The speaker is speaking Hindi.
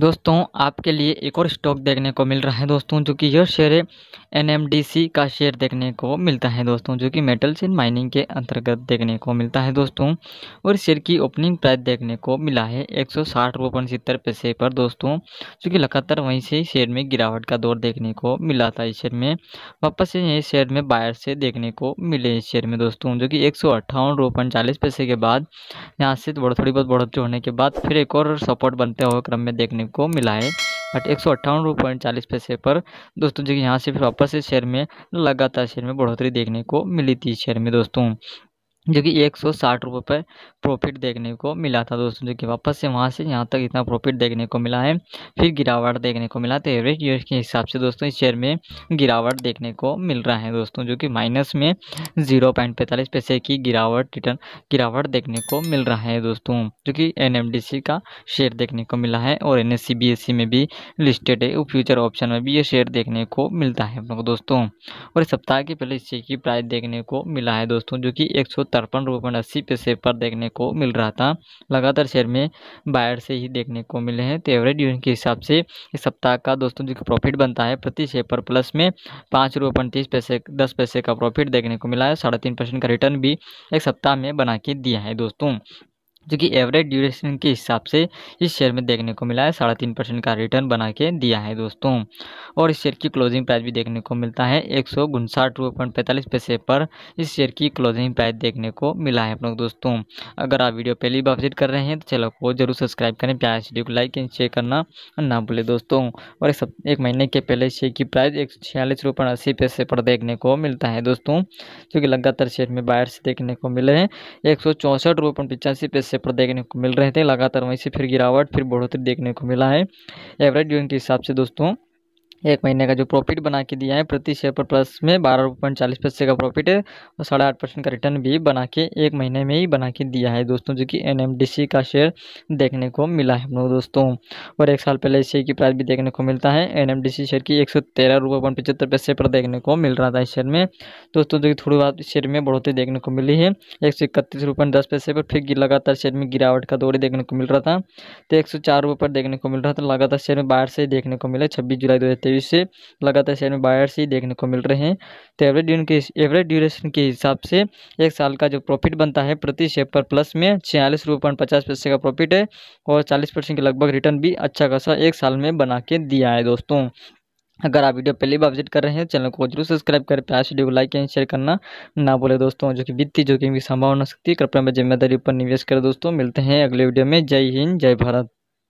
दोस्तों आपके लिए एक और स्टॉक देखने को मिल रहा है दोस्तों जो कि यह शेयर है एनएमडीसी का शेयर देखने को मिलता है दोस्तों जो कि मेटल्स इन माइनिंग के अंतर्गत देखने को मिलता है दोस्तों और शेयर की ओपनिंग प्राइस देखने को मिला है एक सौ साठ पैसे पर दोस्तों जो कि लगातार वहीं से शेयर में गिरावट का दौर देखने को मिला था इस शेयर में वापस से ये शेयर में बायर से देखने को मिले इस शेयर में दोस्तों जो कि एक पैसे के बाद यहाँ से थोड़ी बहुत बढ़ोतरी होने के बाद फिर एक और सपोर्ट बनते हुए क्रम में देखने को मिला है बट एक सौ पैसे पर दोस्तों जो यहाँ से फिर वापस से शेयर में लगातार शेयर में बढ़ोतरी देखने को मिली थी शेयर में दोस्तों जो कि एक सौ साठ रुपये पर प्रॉफिट देखने को मिला था दोस्तों जो कि वापस से वहाँ से यहाँ तक इतना प्रॉफिट देखने को मिला है फिर गिरावट देखने को मिला तो एवरेज ईयर के हिसाब से दोस्तों इस शेयर में गिरावट देखने को मिल रहा है दोस्तों जो कि माइनस में जीरो पॉइंट पैंतालीस पैसे की गिरावट रिटर्न गिरावट देखने को मिल रहा है दोस्तों जो कि एन का शेयर देखने को मिला है और एन e e में भी लिस्टेड है फ्यूचर ऑप्शन में भी ये शेयर देखने को मिलता है हम लोग दोस्तों और सप्ताह के पहले इस शेयर की प्राइस देखने को मिला है दोस्तों जो कि एक सड़पन रुपये अस्सी पैसे पर देखने को मिल रहा था लगातार शेयर में बायर से ही देखने को मिले हैं तो एवरेज यूनिट के हिसाब से इस सप्ताह का दोस्तों जो प्रॉफिट बनता है प्रति शेयर पर प्लस में पाँच रुपये पैंतीस पैसे दस पैसे का प्रॉफिट देखने को मिला है साढ़े तीन परसेंट का रिटर्न भी एक सप्ताह में बना के दिया है दोस्तों जो कि एवरेज ड्यूरेशन के हिसाब से इस शेयर में देखने को मिला है साढ़े तीन परसेंट का रिटर्न बना के दिया है दोस्तों और इस शेयर की क्लोजिंग प्राइस भी देखने को मिलता है एक सौ उनसाठ रुपये पॉइंट पैंतालीस पैसे पर इस शेयर की क्लोजिंग प्राइस देखने को मिला है अपनों दोस्तों अगर आप वीडियो पहली बार विजिट कर रहे हैं तो चैनल को जरूर सब्सक्राइब करें प्यार वीडियो को लाइक एंड शेयर करना ना भूलें दोस्तों और एक, महीने के पहले शेयर की प्राइस एक सौ छियालीस रुपये अस्सी पैसे पर देखने को मिलता है दोस्तों जो कि लगातार शेयर में बायर्स देखने को मिले हैं एक सौ चौंसठ रुपये पचासी पैसे पर देखने को मिल रहे थे लगातार वहीं से फिर गिरावट फिर बढ़ोतरी देखने को मिला है एवरेज ड्यूइंग के हिसाब से दोस्तों एक महीने का जो प्रॉफिट बना के दिया है प्रति शेयर पर प्लस में बारह रुपये पॉइंट चालीस पैसे का प्रॉफिट है और साढ़े आठ परसेंट का रिटर्न भी बना के एक महीने में ही बना के दिया है दोस्तों जो कि एन का शेयर देखने को मिला है हम लोग दोस्तों और एक साल पहले इस शेयर की प्राइस भी देखने को मिलता है एन शेयर की एक सौ तेरह रुपये पॉइंट पचहत्तर पैसे पर देखने को मिल रहा था इस शेयर में दोस्तों जो कि थोड़ी बहुत शेयर में बढ़ोतरी देखने को मिली है एक सौ इकतीस दस पैसे पर फिर लगातार शेयर में गिरावट का दौरे देखने को मिल रहा था तो एक सौ चार रुपये पर देखने को मिल रहा था लगातार शेयर में बाहर से देखने को मिला छब्बीस जुलाई दो सर्विस से लगातार शेयर में बायर्स ही देखने को मिल रहे हैं तो एवरेज ड्यून के एवरेज ड्यूरेशन के हिसाब से एक साल का जो प्रॉफिट बनता है प्रति शेयर पर प्लस में छियालीस रुपये पॉइंट पचास पैसे का प्रॉफिट है और चालीस परसेंट के लगभग रिटर्न भी अच्छा खासा एक साल में बना के दिया है दोस्तों अगर आप वीडियो पहली बार विजिट कर रहे हैं चैनल को जरूर सब्सक्राइब करें प्यार वीडियो को लाइक एंड शेयर करना ना बोले दोस्तों जो कि वित्तीय जोखिम की संभावना सकती है कृपया में जिम्मेदारी पर निवेश करें दोस्तों मिलते हैं अगले वीडियो में जय हिंद जय भारत